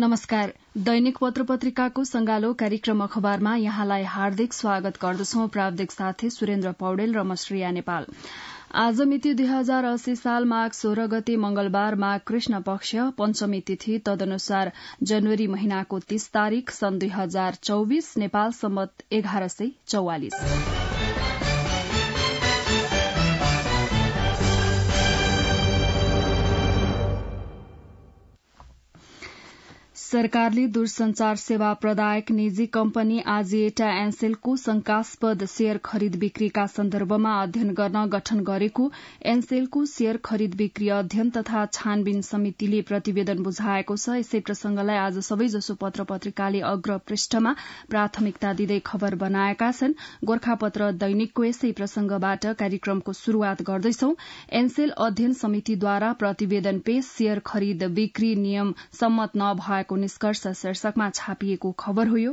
नमस्कार दैनिक पत्र पत्रिकाको संगालो कार्यक्रम अखबारमा यहाँलाई हार्दिक स्वागत गर्दछौ प्राविधिक साथी सुरेन्द्र पौडेल र म श्रिया नेपाल आज मिति दुई हजार अस्सी साल माघ सोह्र गते मंगलबार माघ कृष्ण पक्ष पञ्चमी तिथि तदनुसार जनवरी महिनाको तीस तारीक सन् दुई हजार चौबीस नेपाल सम्मत एघार सय चौवालिस सरकारले दूरसञ्चार सेवा प्रदायक निजी कम्पनी आजिएटा एनसेलको शंकास्पद शेयर खरिद बिक्रीका सन्दर्भमा अध्ययन गर्न गठन गरेको एनसेलको शेयर खरिद बिक्री अध्ययन तथा छानबिन समितिले प्रतिवेदन बुझाएको छ यसै प्रसंगलाई आज सबैजसो पत्र पत्रिकाले अग्र पृष्ठमा प्राथमिकता दिँदै खबर बनाएका छन् गोर्खापत्र दैनिकको यसै प्रसंगबाट कार्यक्रमको शुरूआत गर्दैछौ एनसेल अध्ययन समितिद्वारा प्रतिवेदन पेश शेयर खरिद बिक्री नियम सम्मत नभएको निष्कर्ष शीर्षकमा छापिएको खबर हो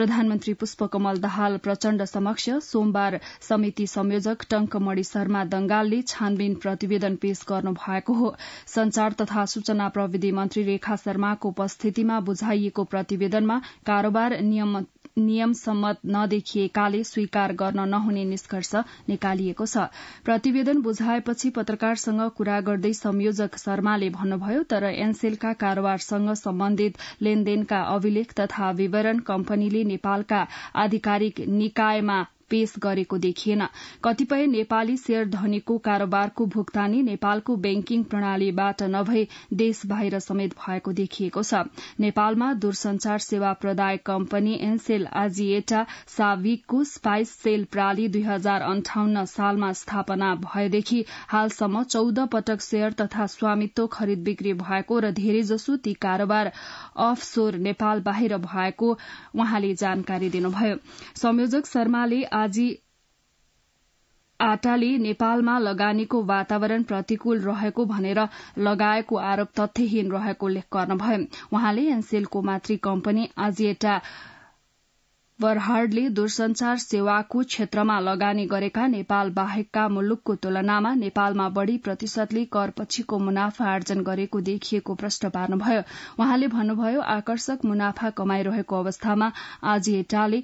प्रधानमन्त्री पुष्पकमल दाहाल प्रचण्ड समक्ष सोमबार समिति संयोजक टंकमणि शर्मा दंगालले छानबिन प्रतिवेदन पेश गर्नु भएको हो संचार तथा सूचना प्रविधि मन्त्री रेखा शर्माको उपस्थितिमा बुझाइएको प्रतिवेदनमा कारोबार नियम नियम सम्मत नदेखिएकाले स्वीकार गर्न नहुने निष्कर्ष निकालिएको छ प्रतिवेदन बुझाएपछि पत्रकारसँग कुरा गर्दै संयोजक शर्माले भन्नुभयो तर एनसेलका कारोबारसँग सम्बन्धित लेनदेनका अभिलेख तथा विवरण कम्पनीले नेपालका आधिकारिक निकायमा पेश गरेको देखिएन कतिपय नेपाली शेयर धनीको कारोबारको भुक्तानी नेपालको बैंकिङ प्रणालीबाट नभई देश बाहिर समेत भएको देखिएको छ नेपालमा दूरसंचार सेवा प्रदायक कम्पनी एनसेल आजिएटा साविकको स्पाइस सेल प्रणाली दुई हजार अन्ठाउन्न सालमा स्थापना भएदेखि हालसम्म चौध पटक शेयर तथा स्वामित्व खरिद बिक्री भएको र धेरैजसो ती कारोबार अफसोर नेपाल बाहिर भएको उहाँले जानकारी दिनुभयो संयोजक शर्माले आजी आटाले नेपालमा लगानीको वातावरण प्रतिकूल रहेको भनेर लगाएको आरोप तथ्यहीन रहेको उल्लेख गर्नुभयो उहाँले एनसेलको मातृ कम्पनी आजिएटा वरहाडले दूरसंचार सेवाको क्षेत्रमा लगानी गरेका नेपाल बाहेकका मुलुकको तुलनामा नेपालमा बढ़ी प्रतिशतले कर पछिको मुनाफा आर्जन गरेको देखिएको प्रश्न पार्नुभयो उहाँले भन्नुभयो आकर्षक मुनाफा कमाइरहेको अवस्थामा आजिएटाले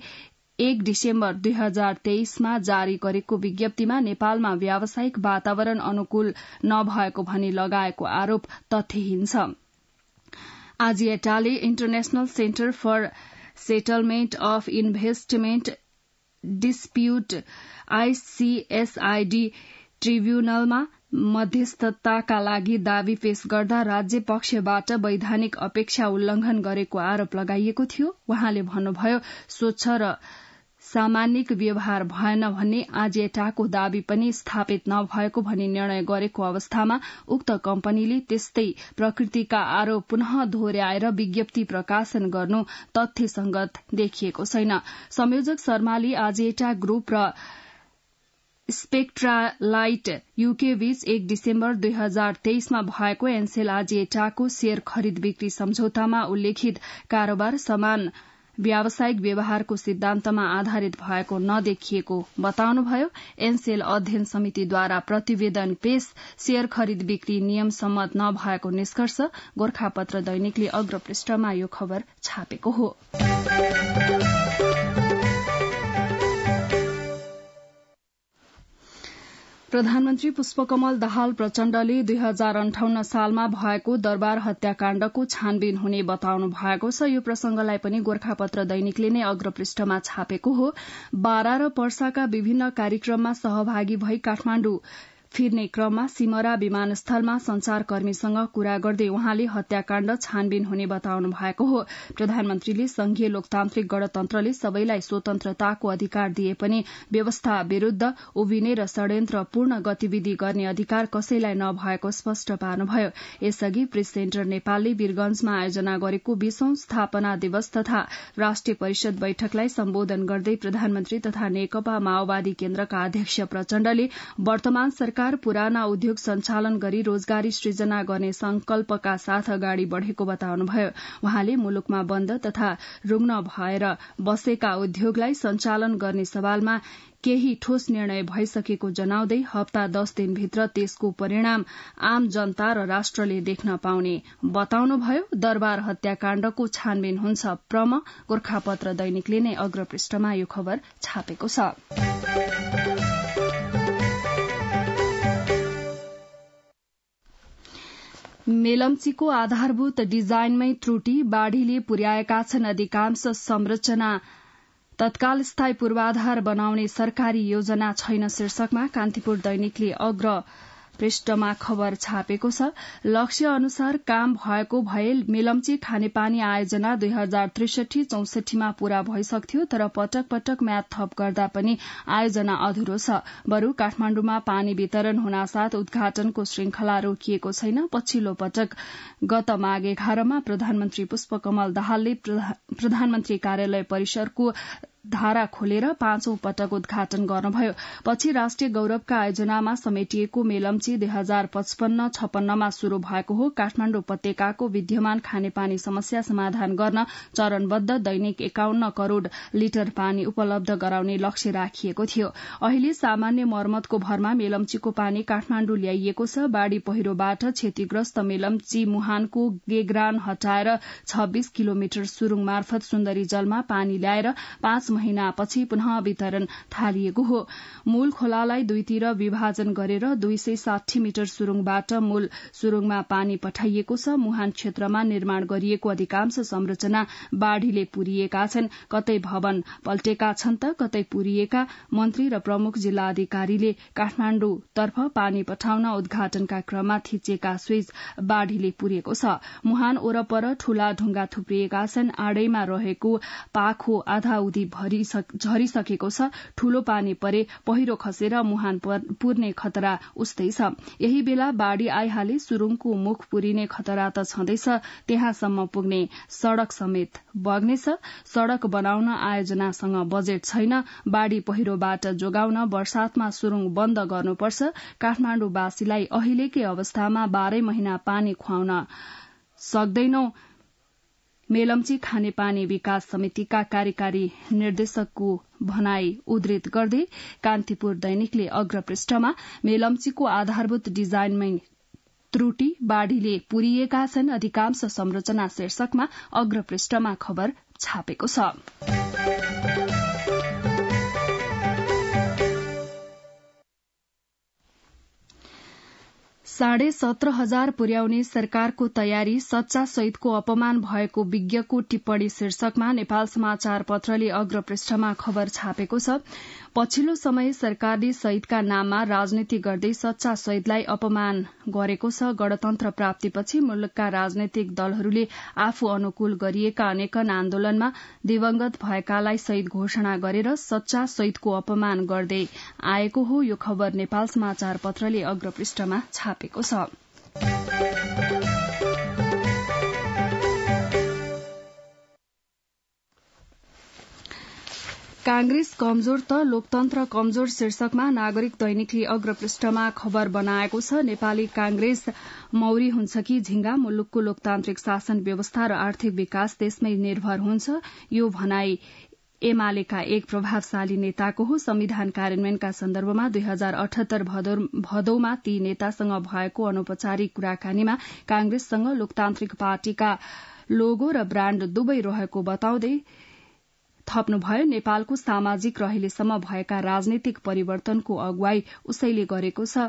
एक डिसेम्बर दुई हजार तेइसमा जारी गरेको विज्ञप्तिमा नेपालमा व्यावसायिक वातावरण अनुकूल नभएको भनी लगाएको आरोप तथ्यहीन छ आजिएटाले international centre for settlement of investment dispute ICSID ट्रिब्युनलमा मध्यस्थताका लागि दावी पेश गर्दा राज्य पक्षबाट वैधानिक अपेक्षा उल्लंघन गरेको आरोप लगाइएको थियो उहाँले भन्नुभयो स्वच्छ र सामान्यिक व्यवहार भएन भन्ने आजेटाको दावी पनि स्थापित नभएको भनी निर्णय गरेको अवस्थामा उक्त कम्पनीले त्यस्तै प्रकृतिका आरोप पुनः दोहोर्याएर विज्ञप्ति प्रकाशन गर्नु तथ्यसंगत देखिएको छैन संयोजक शर्माले आजेटा ग्रुप र स्पेक्ट्रालाइट यूके बीच एक डिसेम्बर दुई हजार तेइसमा भएको एनसेल आजेटाको शेयर खरिद बिक्री सम्झौतामा उल्लेखित कारोबार समान व्यावसायिक व्यवहारको सिद्धान्तमा आधारित भएको नदेखिएको बताउनुभयो एनसेल अध्ययन समितिद्वारा प्रतिवेदन पेश शेयर खरिद बिक्री नियम सम्मत नभएको निष्कर्ष गोर्खापत्र दैनिकले अग्रपृष्ठमा यो खबर छापेको हो प्रधानमन्त्री पुष्पकमल दाहाल प्रचण्डले दुई हजार अन्ठाउन्न सालमा भएको दरबार हत्याकाण्डको छानबिन हुने बताउनु भएको छ यो प्रसंगलाई पनि गोर्खापत्र दैनिकले नै अग्रपृष्ठमा छापेको हो बारा र पर्साका विभिन्न कार्यक्रममा सहभागी भई काठमाण्डु फिर्ने क्रममा सिमरा विमानस्थलमा संचारकर्मीसँग कुरा गर्दै उहाँले हत्याकाण्ड छानबिन हुने बताउनु भएको हो प्रधानमन्त्रीले संघीय लोकतान्त्रिक गणतन्त्रले सबैलाई स्वतन्त्रताको अधिकार दिए पनि व्यवस्था विरूद्ध उभिने र षड्यन्त्रपूर्ण गतिविधि गर्ने अधिकार कसैलाई नभएको स्पष्ट पार्नुभयो यसअघि प्रेस सेन्टर नेपालले वीरगंजमा आयोजना गरेको बीसौं स्थापना दिवस तथा राष्ट्रिय परिषद बैठकलाई सम्बोधन गर्दै प्रधानमन्त्री तथा नेकपा माओवादी केन्द्रका अध्यक्ष प्रचण्डले वर्तमान सरकार सरकार पुराना उद्योग सञ्चालन गरी रोजगारी सृजना गर्ने संकल्पका साथ अगाडि बढ़ेको बताउनुभयो वहाँले मुलुकमा बन्द तथा रूग्न भएर बसेका उद्योगलाई सञ्चालन गर्ने सवालमा केही ठोस निर्णय भइसकेको जनाउँदै हप्ता दश दिनभित्र त्यसको परिणाम आम जनता र राष्ट्रले देख्न पाउने बताउनुभयो दरबार हत्याकाण्डको छानबिन हुन्छ प्रम गोर्खापत्र दैनिकले नै अग्रपृष्ठमा यो खबर छापेको छ मेलम्चीको आधारभूत डिजाइनमै त्रुटि बाढ़ीले पुर्याएका छन् अधिकांश संरचना तत्काल स्थायी पूर्वाधार बनाउने सरकारी योजना छैन शीर्षकमा कान्तिपुर दैनिकले अग्र पृष्ठमा खबर छापेको छ लक्ष्य अनुसार काम भएको भए मेलम्ची खानेपानी आयोजना दुई हजार त्रिसठी चौसठीमा पूरा भइसक्थ्यो तर पटक पटक म्याद थप गर्दा पनि आयोजना अधुरो छ बरू काठमाण्डुमा पानी वितरण हुनासाथ उद्घाटनको श्रृंखला रोकिएको छैन पछिल्लो पटक गत माघ एघारमा प्रधानमन्त्री पुष्पकमल दाहालले प्रधानमन्त्री कार्यालय परिसरको धारा खोलेर पाँचौं पटक उद्घाटन गर्नुभयो पछि राष्ट्रिय गौरवका आयोजनामा समेटिएको मेलम्ची दुई हजार पचपन्न छपन्नमा शुरू भएको हो काठमाण्डु उपत्यकाको विद्यमान खानेपानी समस्या समाधान गर्न चरणबद्ध दैनिक एकाउन्न करोड़ लिटर पानी उपलब्ध गराउने लक्ष्य राखिएको थियो अहिले सामान्य मर्मतको भरमा मेलम्चीको पानी काठमाण्डु ल्याइएको छ बाढ़ी पहिरोबाट क्षतिग्रस्त मेलम्ची मुहानको गेग्रान हटाएर छब्बीस किलोमिटर सुरुङ मार्फत सुन्दरी जलमा पानी ल्याएर पाँच महिनापछि पुनः वितरण थालिएको हो मूल खोलालाई दुईतिर विभाजन गरेर दुई सय साठी मिटर सुरुङबाट मूल सुरुङमा पानी पठाइएको छ मुहान क्षेत्रमा निर्माण गरिएको अधिकांश संरचना बाढ़ीले पुरिएका छन् कतै भवन पल्टेका छन् त कतै पुरिएका मन्त्री र प्रमुख जिल्ला अधिकारीले काठमाण्डुतर्फ पानी पठाउन उद्घाटनका क्रममा थिचेका स्विच बाढ़ीले पुरेको छ मुहान वरपर ठूला ढुङ्गा थुप्रिएका छन् आडैमा रहेको पाखो आधा भयो झरिसकेको छ ठूलो पानी परे पहिरो खसेर मुहान पुर्ने खतरा उस्तै छ यही बेला बाढ़ी आइहाले सुरुङको मुख पुरिने खतरा त छँदैछ त्यहाँसम्म पुग्ने सड़क समेत बग्नेछ सड़क बनाउन आयोजनासँग बजेट छैन बाढ़ी पहिरोबाट जोगाउन वर्षातमा सुरुङ बन्द गर्नुपर्छ काठमाण्डुवासीलाई अहिलेकै अवस्थामा बाह्रै महिना पानी खुवाउन सक्दैनौ मेलम्ची खानेपानी विकास समितिका कार्यकारी निर्देशकको भनाई उद्धत गर्दै कान्तिपुर दैनिकले अग्रपृष्ठमा मेलम्चीको आधारभूत डिजाइनमै त्रुटि बाढ़ीले पूरिएका छन् अधिकांश संरचना शीर्षकमा अग्रपृष्ठमा खबर छापेको छ साढे सत्र हजार पुर्याउने सरकारको तयारी सच्चा सहितको अपमान भएको विज्ञको टिप्पणी शीर्षकमा नेपाल समाचार पत्रले अग्रपृष्ठमा खबर छापेको छ पछिल्लो समय सरकारले शहीदका नाममा राजनीति गर्दै सच्चा शहीदलाई अपमान गरेको छ गणतन्त्र प्राप्तिपछि मुलुकका राजनैतिक दलहरूले आफू अनुकूल गरिएका अनेकन आन्दोलनमा दिवंगत भएकालाई शहीद घोषणा गरेर सच्चा सहितको अपमान गर्दै आएको हो यो खबर नेपाल समाचार पत्रले अग्रपृष्ठमा छापे सकेको छ कांग्रेस कमजोर त लोकतन्त्र कमजोर शीर्षकमा नागरिक दैनिकले अग्रपृष्ठमा खबर बनाएको छ नेपाली कांग्रेस मौरी हुन्छ कि झिंगा मुलुकको लोकतान्त्रिक शासन व्यवस्था र आर्थिक विकास त्यसमै निर्भर हुन्छ यो भनाई एमालेका एक प्रभावशाली नेताको हो संविधान कार्यान्वयनका सन्दर्भमा दुई हजार अठहत्तर भदौमा ती नेतासँग भएको अनौपचारिक कुराकानीमा कांग्रेससँग लोकतान्त्रिक पार्टीका लोगो र ब्राण्ड दुवै रहेको बताउँदै थप्नुभयो नेपालको सामाजिक र अहिलेसम्म भएका राजनैतिक परिवर्तनको अगुवाई उसैले गरेको छ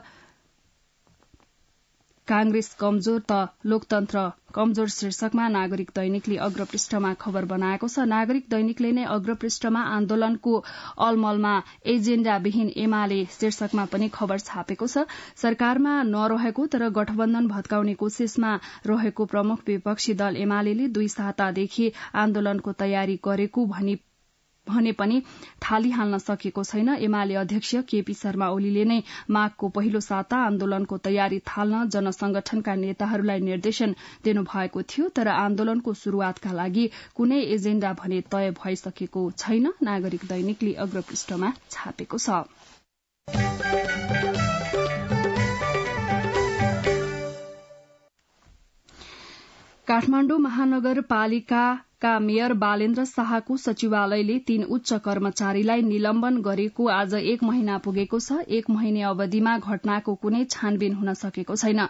कांग्रेस कमजोर त लोकतन्त्र कमजोर शीर्षकमा नागरिक दैनिकले अग्रपृष्ठमा खबर बनाएको छ नागरिक दैनिकले नै अग्रपृष्ठमा आन्दोलनको अलमलमा एजेण्डाविहीन एमाले शीर्षकमा पनि खबर छापेको छ सरकारमा नरहेको तर गठबन्धन भत्काउने कोशिशमा रहेको प्रमुख विपक्षी दल एमाले दुई सातादेखि आन्दोलनको तयारी गरेको भनी भने पनि थाली हाल्न सकेको छैन एमाले अध्यक्ष केपी शर्मा ओलीले नै माघको पहिलो साता आन्दोलनको तयारी थाल्न जनसंगठनका नेताहरूलाई निर्देशन दिनुभएको थियो तर आन्दोलनको शुरूआतका लागि कुनै एजेण्डा भने तय भइसकेको छैन नागरिक दैनिकले अग्रपृष्ठमा छापेको छ काठमाण्डु महानगरपालिका का मेयर बालेन्द्र शाहको सचिवालयले तीन उच्च कर्मचारीलाई निलम्बन गरेको आज एक महिना पुगेको छ एक महिने अवधिमा घटनाको कुनै छानबिन हुन सकेको छैन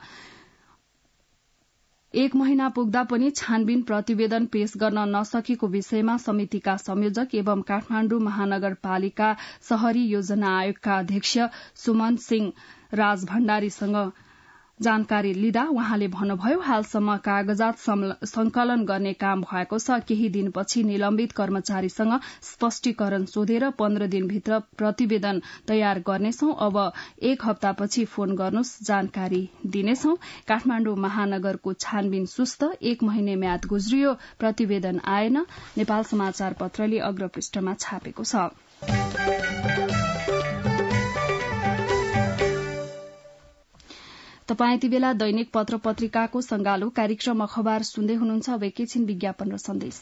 एक महिना पुग्दा पनि छानबिन प्रतिवेदन पेश गर्न नसकेको विषयमा समितिका संयोजक एवं काठमाण्डु महानगरपालिका शहरी योजना आयोगका अध्यक्ष सुमन सिंह राजभण्डारीसँग जानकारी लिँदा उहाँले भन्नुभयो हालसम्म कागजात संकलन गर्ने काम भएको छ केही दिनपछि निलम्बित कर्मचारीसँग स्पष्टीकरण सोधेर पन्ध्र दिनभित्र प्रतिवेदन तयार गर्नेछौ अब एक हप्तापछि फोन गर्नुहोस् जानकारी दिनेछौ काठमाण्डु महानगरको छानबिन सुस्त एक महिने म्याद गुज्रियो प्रतिवेदन आएन नेपाल समाचार पत्रले अग्रपृष्ठमा छापेको छ तपाईँ यति बेला दैनिक पत्र पत्रिकाको संगालो कार्यक्रम अखबार सुन्दै हुनुहुन्छ अब एकैछिन विज्ञापन र सन्देश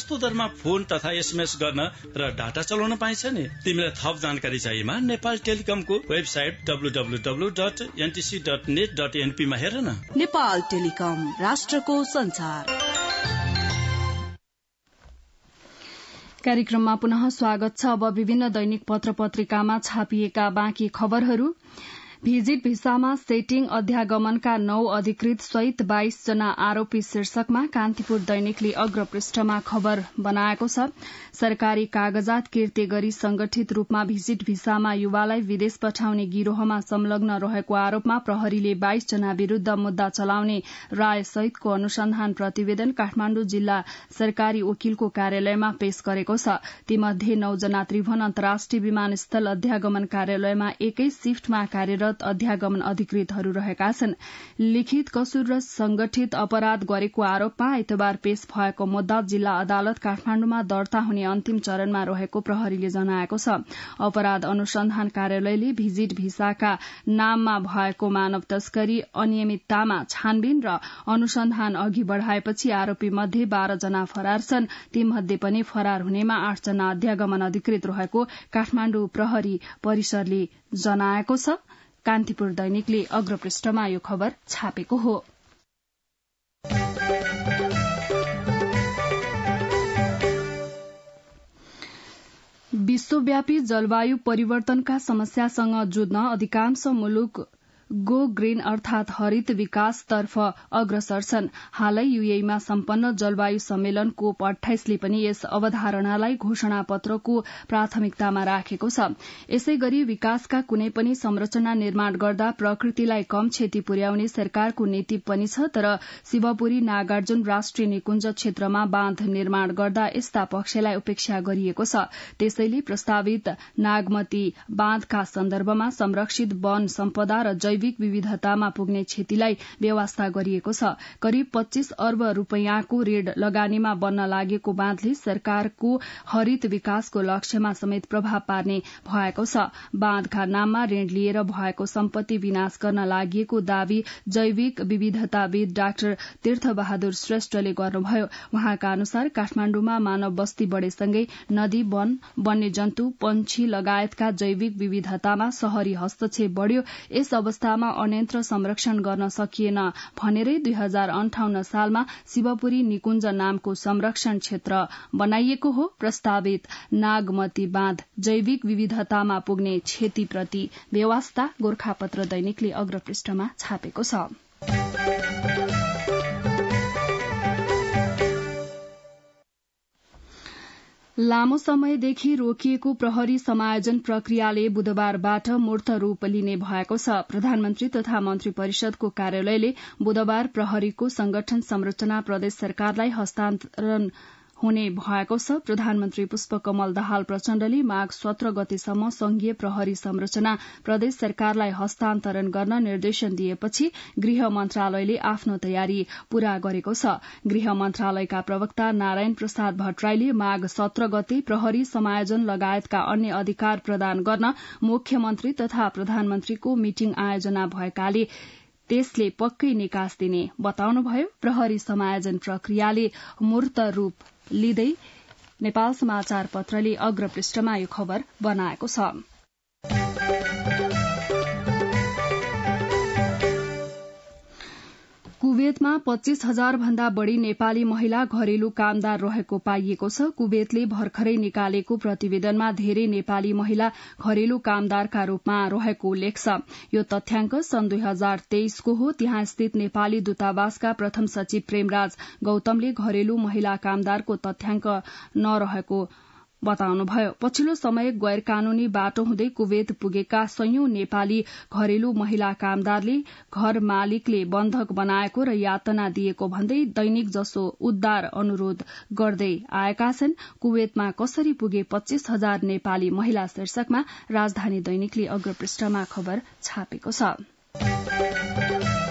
सस्तो दरमा फोन तथा एसएमएस गर्न र डाटा चलाउन पाइन्छ नि तिमीलाई थप जानकारी चाहिएमा नेपाल टेलिकमको वेबसाइट www.ntc.net.np मा हेर न नेपाल टेलिकम राष्ट्रको संचार कार्यक्रममा पुनः स्वागत छ अब विभिन्न दैनिक पत्र पत्रिकामा छापिएका बाँकी खबरहरू भिजिट भिसामा सेटिङ अध्यागमनका नौ अधिकृत सहित बाइस जना आरोपी शीर्षकमा कान्तिपुर दैनिकले अग्रपृष्ठमा खबर बनाएको छ सरकारी कागजात किर्ते गरी संगठित रूपमा भिजिट भिसामा युवालाई विदेश पठाउने गिरोहमा संलग्न रहेको आरोपमा प्रहरीले बाइस जना विरूद्ध मुद्दा चलाउने राय सहितको अनुसन्धान प्रतिवेदन काठमाण्डु जिल्ला सरकारी वकिलको कार्यालयमा पेश गरेको छ तीमध्ये नौजना त्रिभुवन अन्तर्राष्ट्रिय विमानस्थल अध्यागमन कार्यालयमा एकै सिफ्टमा कार्यरत अदालत अध्यागमन अधिकृतहरू रहेका छन् लिखित कसुर र संगठित अपराध गरेको आरोपमा आइतबार पेश भएको मुद्दा जिल्ला अदालत काठमाण्डुमा दर्ता हुने अन्तिम चरणमा रहेको प्रहरीले जनाएको छ अपराध अनुसन्धान कार्यालयले भिजिट भिसाका नाममा भएको मानव तस्करी अनियमिततामा छानबिन र अनुसन्धान अघि बढ़ाएपछि आरोपी मध्ये बाह्र जना फरार छन् तीमध्ये पनि फरार हुनेमा आठजना अध्यागमन अधिकृत रहेको काठमाण्डु प्रहरी परिसरले जनाएको छ कान्तिपुर दैनिकले अग्रपृष्ठमा यो खबर छापेको हो विश्वव्यापी जलवायु परिवर्तनका समस्यासँग जुझ्न अधिकांश मुलुक गो ग्रीन अर्थात हरित विकासतर्फ अग्रसर छन् हालै युएमा सम्पन्न जलवायु सम्मेलन कोप अठाइसले पनि यस अवधारणालाई घोषणा पत्रको प्राथमिकतामा राखेको छ यसै गरी विकासका कुनै पनि संरचना निर्माण गर्दा प्रकृतिलाई कम क्षति पुर्याउने सरकारको नीति पनि छ तर शिवपुरी नागार्जुन राष्ट्रिय निकुञ्ज क्षेत्रमा बाँध निर्माण गर्दा यस्ता पक्षलाई उपेक्षा गरिएको छ त्यसैले प्रस्तावित नागमती बाँधका सन्दर्भमा संरक्षित वन सम्पदा र जैव जैविक विविधतामा पुग्ने क्षतिलाई व्यवस्था गरिएको छ करिब पच्चीस अर्ब रूपियाँको ऋण लगानीमा बन्न लागेको बाँधले सरकारको हरित विकासको लक्ष्यमा समेत प्रभाव पार्ने भएको छ बाँधका नाममा ऋण लिएर भएको सम्पत्ति विनाश गर्न लागि दावी जैविक विविधताविद डाक्टर बहादुर श्रेष्ठले गर्नुभयो उहाँका अनुसार काठमाण्डुमा मानव बस्ती बढ़ेसँगै नदी वन वन्यजन्तु पंक्षी लगायतका जैविक विविधतामा शहरी हस्तक्षेप बढ़यो यस अवस्था अवस्थामा अन्यन्त्र संरक्षण गर्न सकिएन भनेरै दुई हजार अन्ठाउन्न सालमा शिवपुरी निकुञ्ज नामको संरक्षण क्षेत्र बनाइएको हो प्रस्तावित नागमती बाँध जैविक विविधतामा पुग्ने क्षतिप्रति व्यवस्था गोर्खापत्र दैनिकले अग्रपृष्ठमा छापेको छ लामो समयदेखि रोकिएको प्रहरी समायोजन प्रक्रियाले बुधबारबाट मूर्त रूप लिने भएको छ प्रधानमन्त्री तथा मन्त्री परिषदको कार्यालयले बुधबार प्रहरीको संगठन संरचना प्रदेश सरकारलाई हस्तान्तरण हुने भएको छ प्रधानमन्त्री पुष्पकमल दाहाल प्रचण्डले माघ सत्र गतेसम्म संघीय प्रहरी संरचना प्रदेश सरकारलाई हस्तान्तरण गर्न निर्देशन दिएपछि गृह मन्त्रालयले आफ्नो तयारी पूरा गरेको छ गृह मन्त्रालयका प्रवक्ता नारायण प्रसाद भट्टराईले माघ सत्र गते प्रहरी समायोजन लगायतका अन्य अधिकार प्रदान गर्न मुख्यमन्त्री तथा प्रधानमन्त्रीको मिटिङ आयोजना भएकाले त्यसले पक्कै निकास दिने बताउनुभयो प्रहरी समायोजन प्रक्रियाले मूर्त रूप लिँदै नेपाल समाचार पत्रले अग्रपृष्ठमा यो खबर बनाएको छ कुवेतमा पच्चीस हजार भन्दा बढ़ी नेपाली महिला घरेलु कामदार रहेको पाइएको छ कुवेतले भर्खरै निकालेको प्रतिवेदनमा धेरै नेपाली महिला घरेलु कामदारका रूपमा रहेको उल्लेख छ यो तथ्याङ्क सन् दुई हजार तेइसको हो त्यहाँ स्थित नेपाली दूतावासका प्रथम सचिव प्रेमराज गौतमले घरेलु महिला कामदारको तथ्याङ्क नरहेको बताउनुभयो पछिल्लो समय गैर कानूनी बाटो हुँदै कुवेत पुगेका सयौं नेपाली घरेलु महिला कामदारले घर मालिकले बन्धक बनाएको र यातना दिएको भन्दै दैनिक जसो उद्धार अनुरोध गर्दै आएका छन् कुवेतमा कसरी पुगे पच्चीस हजार नेपाली महिला शीर्षकमा राजधानी दैनिकले अग्रपृष्ठमा खबर छापेको छ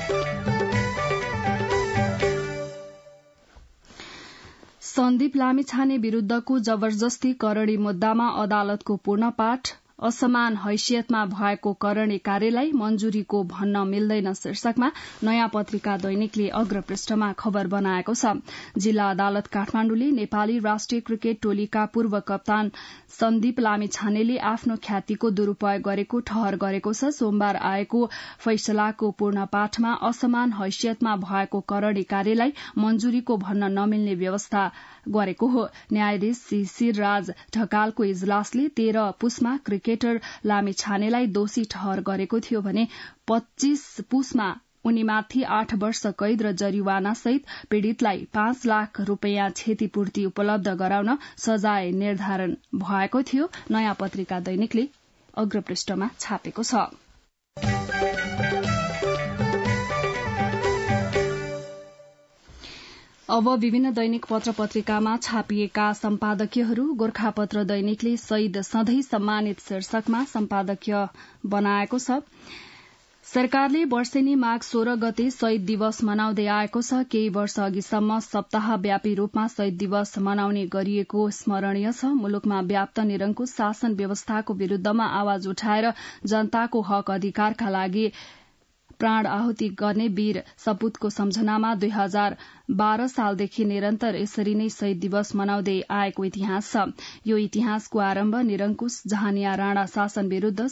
सन्दीप लामिछाने विरूद्धको जबरजस्ती करडी मुद्दामा अदालतको पूर्ण पाठ असमान हैसियतमा भएको करणे कार्यलाई मंजूरीको भन्न मिल्दैन शीर्षकमा नयाँ पत्रिका दैनिकले अग्रपृष्ठमा खबर बनाएको छ जिल्ला अदालत काठमाण्डुले नेपाली राष्ट्रिय क्रिकेट टोलीका पूर्व कप्तान सन्दीप लामिछानेले आफ्नो ख्यातिको दुरूपयोग गरेको ठहर गरेको छ सोमबार आएको फैसलाको पूर्ण पाठमा असमान हैसियतमा भएको करणी कार्यलाई मंजूरीको भन्न नमिल्ने व्यवस्था गरेको हो न्यायाधीश श्री शिरराज ढकालको इजलासले तेह्र पुसमा क्रिकेट क्रिकेटर छानेलाई दोषी ठहर गरेको थियो भने पच्चीस पुसमा उनीमाथि आठ वर्ष कैद र सहित पीड़ितलाई पाँच लाख रूपियाँ क्षतिपूर्ति उपलब्ध गराउन सजाय निर्धारण भएको थियो नयाँ पत्रिका दैनिकले अग्रपृष्ठमा छापेको छ अब विभिन्न दैनिक पत्र पत्रिकामा छापिएका सम्पादकीयहरू गोर्खापत्र दैनिकले शहीद सधैं सम्मानित शीर्षकमा सम्पादकीय बनाएको छ सरकारले वर्षेनी माघ सोह्र गते शहीद दिवस मनाउँदै आएको छ केही वर्ष अघिसम्म सप्ताहव्यापी रूपमा शहीद दिवस मनाउने गरिएको स्मरणीय छ मुलुकमा व्याप्त निरङ्कुश शासन व्यवस्थाको विरूद्धमा आवाज उठाएर जनताको हक अधिकारका लागि प्राण आहुति गर्ने वीर सपूतको सम्झनामा दुई हजार बाह्र सालदेखि निरन्तर यसरी नै शहीद दिवस मनाउँदै आएको इतिहास छ यो इतिहासको आरम्भ निरंकुश जहानिया राणा शासन विरूद्ध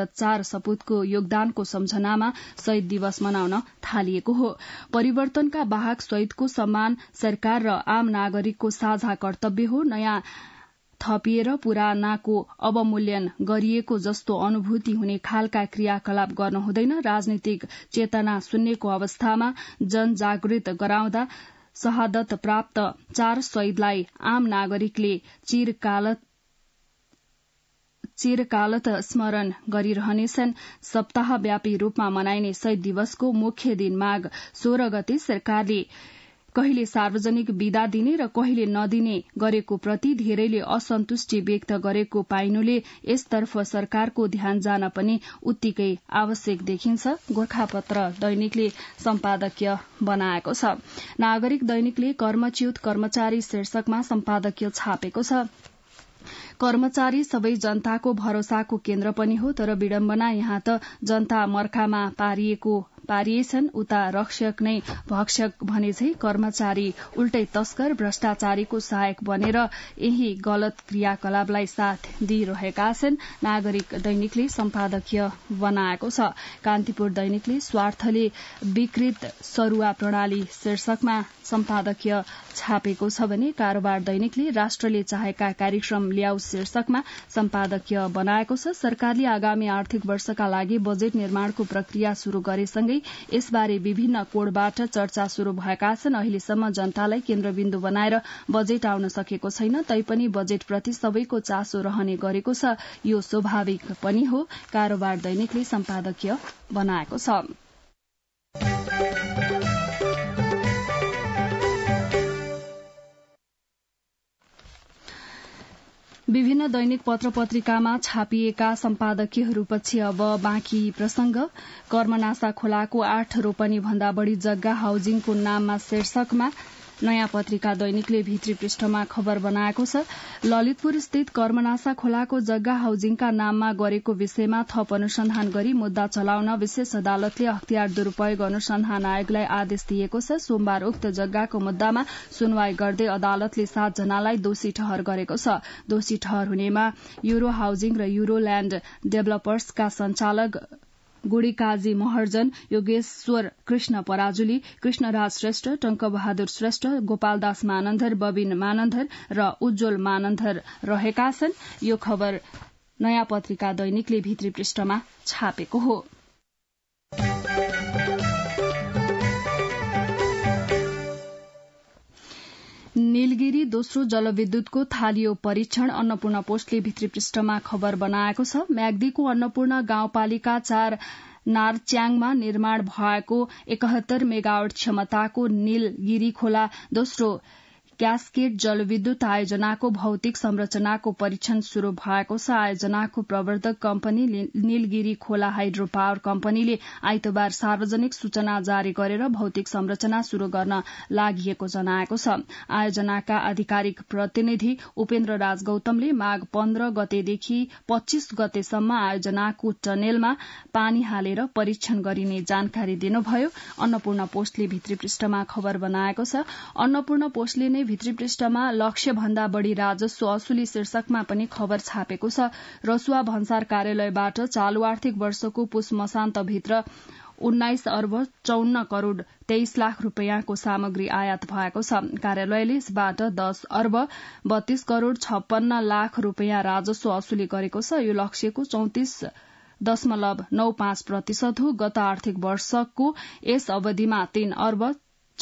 र चार सपूतको योगदानको सम्झनामा शहीद दिवस मनाउन थालिएको हो परिवर्तनका वाहक शहीदको सम्मान सरकार र आम नागरिकको साझा कर्तव्य हो नयाँ थपिएर पुरानाको अवमूल्यन गरिएको जस्तो अनुभूति हुने खालका क्रियाकलाप गर्नुहुँदैन हुँदैन राजनीतिक चेतना सुन्नेको अवस्थामा जनजागृत गराउँदा शहादत प्राप्त चार शहीदलाई आम नागरिकले चिरकालत चिरकालत स्मरण गरिरहनेछन् सप्ताहव्यापी रूपमा मनाइने शहीद दिवसको मुख्य दिन माघ सोह्र गते सरकारले कहिले सार्वजनिक विदा दिने र कहिले नदिने गरेको प्रति धेरैले असन्तुष्टि व्यक्त गरेको पाइनुले यसतर्फ सरकारको ध्यान जान पनि उत्तिकै आवश्यक देखिन्छ गोर्खापत्र दैनिकले सम्पादकीय बनाएको छ नागरिक दैनिकले कर्मच्युत कर्मचारी शीर्षकमा सम्पादकीय छापेको छ कर्मचारी सबै जनताको भरोसाको केन्द्र पनि हो तर विडम्बना यहाँ त जनता मर्खामा पारिएको पारिएछन् उता रक्षक नै भक्षक भने झै कर्मचारी उल्टै तस्कर भ्रष्टाचारीको सहायक बनेर यही गलत क्रियाकलापलाई साथ दिइरहेका छन् नागरिक दैनिकले सम्पादकीय बनाएको छ कान्तिपुर दैनिकले स्वार्थले विकृत सरूवा प्रणाली शीर्षकमा सम्पादकीय छापेको छ भने कारोबार दैनिकले राष्ट्रले चाहेका कार्यक्रम ल्याउ शीर्षकमा सम्पादकीय बनाएको छ सरकारले आगामी आर्थिक वर्षका लागि बजेट निर्माणको प्रक्रिया शुरू गरेसँगै भएकाले यसबारे विभिन्न कोणबाट चर्चा शुरू भएका छन् अहिलेसम्म जनतालाई केन्द्रबिन्दु बनाएर बजेट आउन सकेको छैन तैपनि बजेटप्रति सबैको चासो रहने गरेको छ यो स्वाभाविक पनि हो कारोबार दैनिकले सम्पादकीय बनाएको छ विभिन्न दैनिक पत्र पत्रिकामा छापिएका सम्पादकीयहरूपछि अब बाँकी प्रसंग कर्मनाशा खोलाको आठ रोपनी भन्दा बढ़ी जग्गा हाउजिङको नाममा शीर्षकमा नयाँ पत्रिका दैनिकले भित्री पृष्ठमा खबर बनाएको छ ललितपुर स्थित कर्मनाशा खोलाको जग्गा हाउजिङका नाममा गरेको विषयमा थप अनुसन्धान गरी मुद्दा चलाउन विशेष अदालतले अख्तियार दुरूपयोग अनुसन्धान आयोगलाई आदेश दिएको छ सोमबार उक्त जग्गाको मुद्दामा सुनवाई गर्दै अदालतले सातजनालाई दोषी ठहर गरेको छ दोषी ठहर हुनेमा युरो हाउजिङ र युरो ल्याण्ड डेभलपर्सका संचालक गुडी काजी महर्जन योगेश्वर कृष्ण पराजुली कृष्णराज श्रेष्ठ बहादुर श्रेष्ठ गोपालदास मानन्धर बबिन मानन्धर र उज्जवल मानन्धर रहेका छन् यो खबर नयाँ पत्रिका दैनिकले भित्री पृष्ठमा छापेको हो निलगिरी दोस्रो जलविद्युतको थालियो परीक्षण अन्नपूर्ण पोस्टले भित्री पृष्ठमा खबर बनाएको छ म्याग्दीको अन्नपूर्ण गाउँपालिका चार नारच्याङमा निर्माण भएको एकात्तर मेगावट क्षमताको निलगिरी खोला दोस्रो ग्यासकेट जलविद्युत आयोजनाको भौतिक संरचनाको परीक्षण शुरू भएको छ आयोजनाको प्रवर्धक कम्पनी निलगिरी खोला हाइड्रो पावर कम्पनीले आइतबार सार्वजनिक सूचना जारी गरेर भौतिक संरचना शुरू गर्न लागि जनाएको छ आयोजनाका आधिकारिक प्रतिनिधि उपेन्द्र राज गौतमले माघ पन्ध्र गतेदेखि पच्चीस गतेसम्म आयोजनाको टनेलमा पानी हालेर परीक्षण गरिने जानकारी दिनुभयो अन्नपूर्ण पोस्टले भित्री पृष्ठमा खबर बनाएको छ अन्नपूर्ण पोस्टले नै भित्री पृष्ठमा लक्ष्य भन्दा बढ़ी राजस्व असुली शीर्षकमा पनि खबर छापेको छ रसुवा भन्सार कार्यालयबाट चालू आर्थिक वर्षको पुष मशान्तभित्र उन्नाइस अर्ब चौन्न करोड़ तेइस लाख रूपियाँको सामग्री आयात भएको छ कार्यालयले यसबाट दश अर्ब बत्तीस करोड़ छप्पन्न लाख रूपियाँ राजस्व असुली गरेको छ यो लक्ष्यको चौतिस दशमलव नौ पाँच प्रतिशत हो गत आर्थिक वर्षको यस अवधिमा तीन अर्ब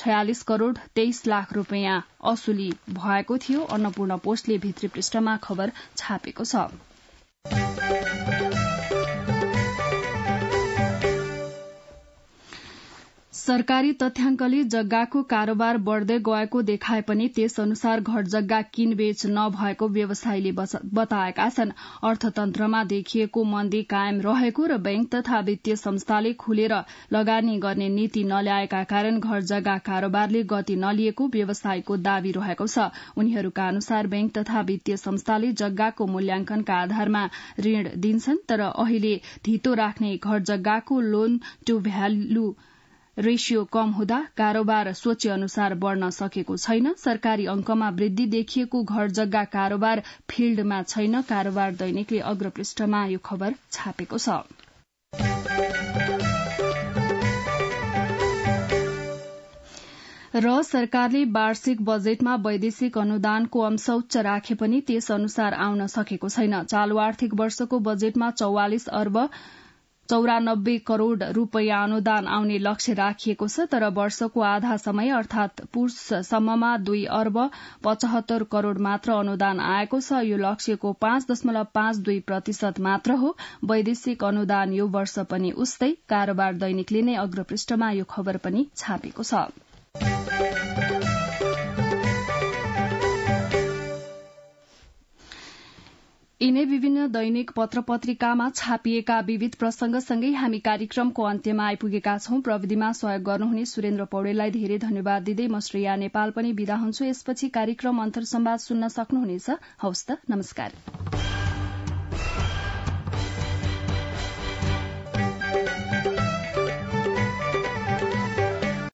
छयालिस करोड़ तेइस लाख रूपियाँ असुली भएको थियो अन्नपूर्ण पोस्टले भित्री पृष्ठमा खबर छापेको छ सरकारी तथ्याङ्कले जग्गाको कारोबार बढ्दै गएको देखाए पनि त्यस अनुसार घर जग्गा किनबेच नभएको व्यवसायीले बताएका छन् अर्थतन्त्रमा देखिएको मन्दी कायम रहेको र बैंक तथा वित्तीय संस्थाले खुलेर लगानी गर्ने नीति नल्याएका कारण घर जग्गा कारोबारले गति नलिएको व्यवसायीको दावी रहेको छ उनीहरूका अनुसार बैंक तथा वित्तीय संस्थाले जग्गाको मूल्याङ्कनका आधारमा ऋण दिन्छन् तर अहिले धितो राख्ने घर जग्गाको लोन टू भ्याल्यू रेसियो कम हुँदा कारोबार सोचे अनुसार बढ़न सकेको छैन सरकारी अंकमा वृद्धि देखिएको घर जग्गा कारोबार फिल्डमा छैन कारोबार दैनिकले अग्रपृष्ठमा यो खबर छापेको छ र सरकारले वार्षिक बजेटमा वैदेशिक अनुदानको अंश उच्च राखे पनि त्यस अनुसार आउन सकेको छैन चालू आर्थिक वर्षको बजेटमा चौवालिस अर्ब चौरानब्बे करोड़ रूपियाँ अनुदान आउने लक्ष्य राखिएको छ तर वर्षको आधा समय अर्थात पुरूषसम्ममा दुई अर्ब पचहत्तर करोड़ मात्र अनुदान आएको छ यो लक्ष्यको पाँच दशमलव पाँच दुई प्रतिशत मात्र हो वैदेशिक अनुदान यो वर्ष पनि उस्तै कारोबार दैनिकले नै अग्रपृष्ठमा यो खबर पनि छापेको छ यिनै विभिन्न दैनिक पत्र पत्रिकामा छापिएका विविध प्रसंगसँगै हामी कार्यक्रमको अन्त्यमा आइपुगेका छौं प्रविधिमा सहयोग गर्नुहुने सुरेन्द्र पौडेललाई धेरै धन्यवाद दिँदै म श्रेया नेपाल पनि विदा हुन्छु यसपछि कार्यक्रम अन्तर सम्वाद सुन्न सक्नुहुनेछ नमस्कार